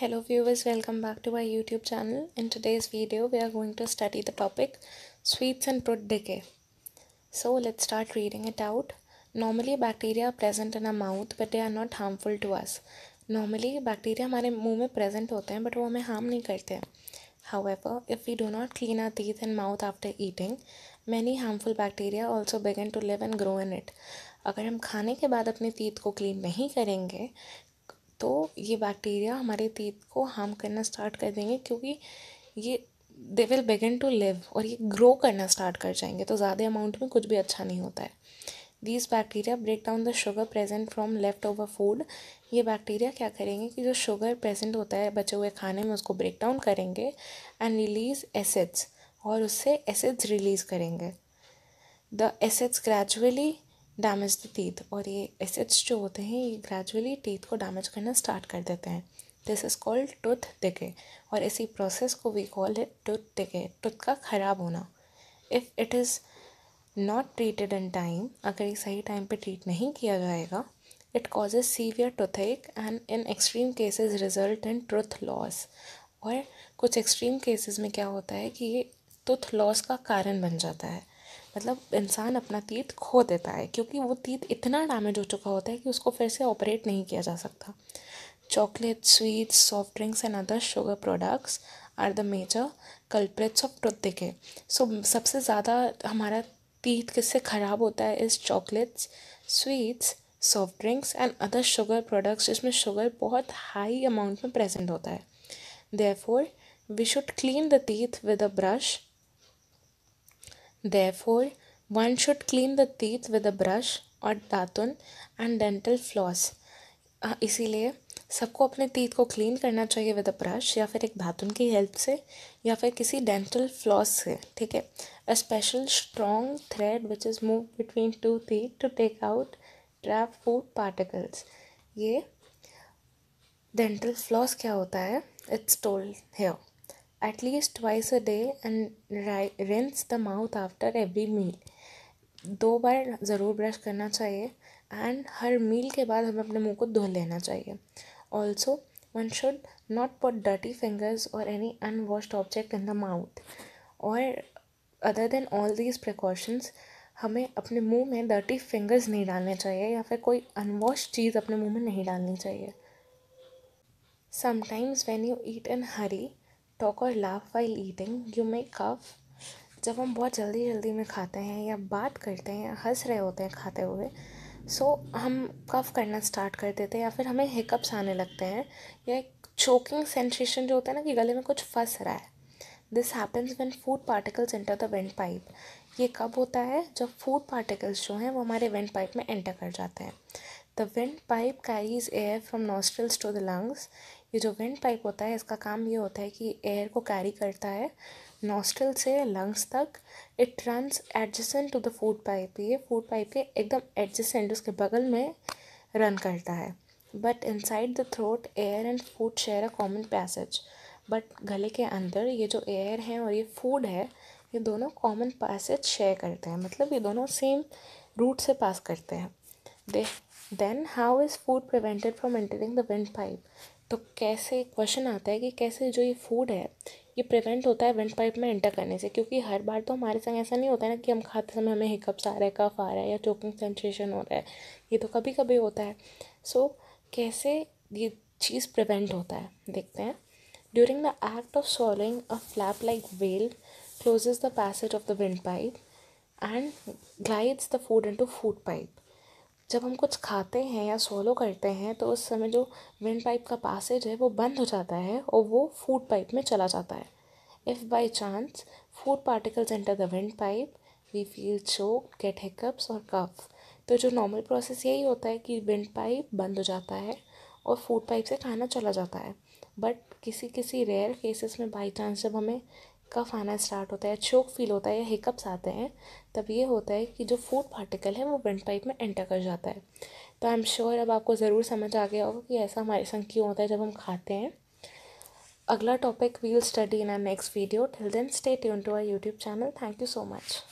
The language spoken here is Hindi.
Hello viewers, welcome back to my YouTube channel. In today's video, we are going to study the topic Sweets and Fruit Decay. So let's start reading it out. Normally bacteria are present in our mouth but they are not harmful to us. Normally bacteria हमारे मुंह में present होते हैं but वो हमें harm नहीं करते हैं However, if we do not clean our teeth and mouth after eating, many harmful bacteria also begin to live and grow in it. अगर हम खाने के बाद अपने तीत को क्लीन नहीं करेंगे तो ये बैक्टीरिया हमारे तीत को हार्म करना स्टार्ट कर देंगे क्योंकि ये they will begin to live और ये ग्रो करना स्टार्ट कर जाएंगे तो ज़्यादा अमाउंट में कुछ भी अच्छा नहीं होता है these bacteria break down the sugar present from left over food ये बैक्टीरिया क्या करेंगे कि जो शुगर प्रेजेंट होता है बचे हुए खाने में उसको ब्रेक डाउन करेंगे एंड रिलीज एसिड्स और उससे एसिड्स रिलीज़ करेंगे the acids gradually damage the teeth और ये एसिड्स जो होते हैं ये ग्रेजुअली टीथ को डैमेज करना स्टार्ट कर देते हैं this is called tooth decay और इसी प्रोसेस को we call it tooth decay tooth का ख़राब होना if it is not treated in time अगर ये सही टाइम पे ट्रीट नहीं किया जाएगा it causes severe toothache and in extreme cases result in tooth loss और कुछ एक्सट्रीम केसेज में क्या होता है कि ये टूथ लॉस का कारण बन जाता है मतलब इंसान अपना तीत खो देता है क्योंकि वो तीत इतना डैमेज हो चुका होता है कि उसको फिर से ऑपरेट नहीं किया जा सकता chocolate sweets soft drinks and other sugar products are the major culprits of tooth decay so सबसे ज़्यादा हमारा तीत किससे ख़राब होता है इस chocolates sweets soft drinks and other sugar products जिसमें शुगर बहुत हाई अमाउंट में प्रेजेंट होता है therefore we should clean the teeth with a brush Therefore, one should clean the teeth with a brush और दातुन एंड डेंटल फ्लॉस इसीलिए सबको अपने तीत को क्लीन करना चाहिए विद अ ब्रश या फिर एक दातुन की हेल्प से या फिर किसी डेंटल फ्लॉस से ठीक है a special strong thread which is move between two teeth to take out trap food particles ये डेंटल फ्लॉस क्या होता है it's told here at least twice a day and rinse the mouth after every meal. दो बार ज़रूर ब्रश करना चाहिए एंड हर मील के बाद हमें अपने मुंह को धो लेना चाहिए also one should not put dirty fingers or any unwashed object in the mouth और other than all these precautions हमें अपने मुंह में डर्टी फिंगर्स नहीं डालने चाहिए या फिर कोई अनवॉश चीज़ अपने मुंह में नहीं डालनी चाहिए sometimes when you eat in hurry talk or laugh while eating you may cough जब हम बहुत जल्दी जल्दी में खाते हैं या बात करते हैं या हंस रहे होते हैं खाते हुए सो so, हम कफ करना स्टार्ट कर देते हैं या फिर हमें हिकअप्स आने लगते हैं या एक चोकिंग सेंसेशन जो होता है ना कि गले में कुछ फंस रहा है this happens when food particles enter the vent pipe ये कब होता है जब फूड पार्टिकल्स जो हैं वो हमारे वेंट पाइप में एंटर कर जाते हैं the vent pipe carries air from nostrils to the lungs ये जो वेंट पाइप होता है इसका काम ये होता है कि एयर को कैरी करता है नॉस्ट्रल से लंग्स तक it runs adjacent to the food pipe ये फूड पाइप के एकदम एडजेसेंट उसके बगल में रन करता है but inside the throat air and food share a common passage but गले के अंदर ये जो एयर है और ये फूड है ये दोनों कॉमन पैसेज शेयर करते हैं मतलब ये दोनों सेम रूट से पास करते हैं they then how is food prevented from entering the windpipe तो कैसे क्वेश्चन आता है कि कैसे जो ये फूड है ये प्रिवेंट होता है वेंट पाइप में एंटर करने से क्योंकि हर बार तो हमारे संग ऐसा नहीं होता है ना कि हम खाते समय हमें हिकअप्स आ रहा है कफ आ रहा है या चोकिंग सेंसेशन हो रहा है ये तो कभी कभी होता है सो so, कैसे ये चीज़ प्रिवेंट होता है देखते हैं during the act of swallowing a flap like valve closes the passage of the windpipe and glides the food into food pipe जब हम कुछ खाते हैं या सोलो करते हैं तो उस समय जो विंड पाइप का पासेज है वो बंद हो जाता है और वो फूड पाइप में चला जाता है if by chance food particles enter the windpipe we feel choke get hiccups और कफ तो जो नॉर्मल प्रोसेस यही होता है कि विंड पाइप बंद हो जाता है और फूड पाइप से खाना चला जाता है बट किसी किसी रेयर केसेस में बाई चांस जब हमें कफ आना स्टार्ट होता है चोक फील होता है या हिकअप्स आते हैं तब ये होता है कि जो फूड पार्टिकल है वो विंड पाइप में एंटर कर जाता है तो आई एम श्योर अब आपको ज़रूर समझ आ गया होगा कि ऐसा हमारे संग क्यों होता है जब हम खाते हैं अगला topic we'll study in our next video till then stay tuned to our YouTube channel thank you so much